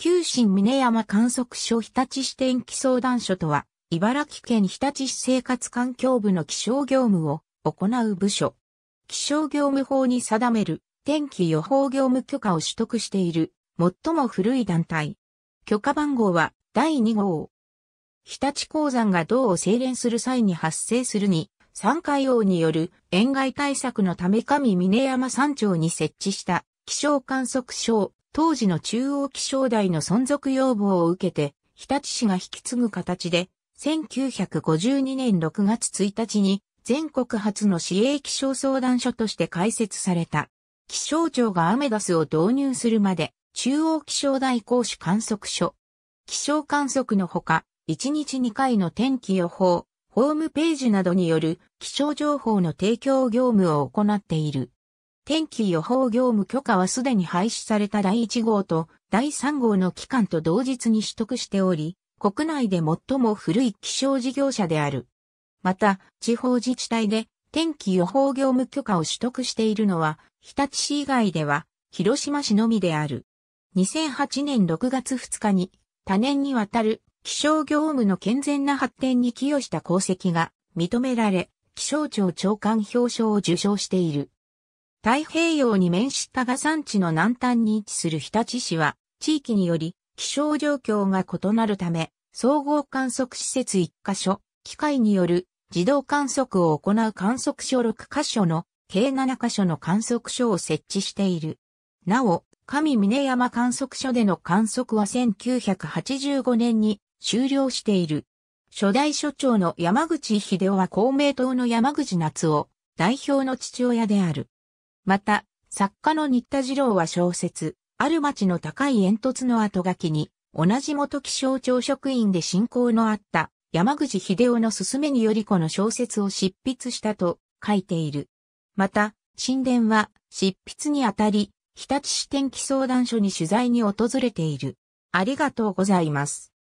旧新峰山観測所日立支店気相談所とは、茨城県日立市生活環境部の気象業務を行う部署。気象業務法に定める天気予報業務許可を取得している最も古い団体。許可番号は第2号。日立鉱山が銅を精錬する際に発生するに、山海王による塩害対策のため上峰山山頂に設置した気象観測所を当時の中央気象台の存続要望を受けて、日立市が引き継ぐ形で、1952年6月1日に全国初の市営気象相談所として開設された。気象庁がアメダスを導入するまで、中央気象台公主観測所。気象観測のほか、1日2回の天気予報、ホームページなどによる気象情報の提供業務を行っている。天気予報業務許可はすでに廃止された第1号と第3号の期間と同日に取得しており、国内で最も古い気象事業者である。また、地方自治体で天気予報業務許可を取得しているのは、日立市以外では、広島市のみである。2008年6月2日に、多年にわたる気象業務の健全な発展に寄与した功績が認められ、気象庁長官表彰を受賞している。太平洋に面したが山地の南端に位置する日立市は、地域により気象状況が異なるため、総合観測施設1カ所、機械による自動観測を行う観測所6カ所の計7カ所の観測所を設置している。なお、上峰山観測所での観測は1985年に終了している。初代所長の山口秀夫は公明党の山口夏夫、代表の父親である。また、作家の新田次郎は小説、ある町の高い煙突の後書きに、同じ元気象庁職員で信仰のあった山口秀夫の勧めによりこの小説を執筆したと書いている。また、神殿は執筆にあたり、日立支天気相談所に取材に訪れている。ありがとうございます。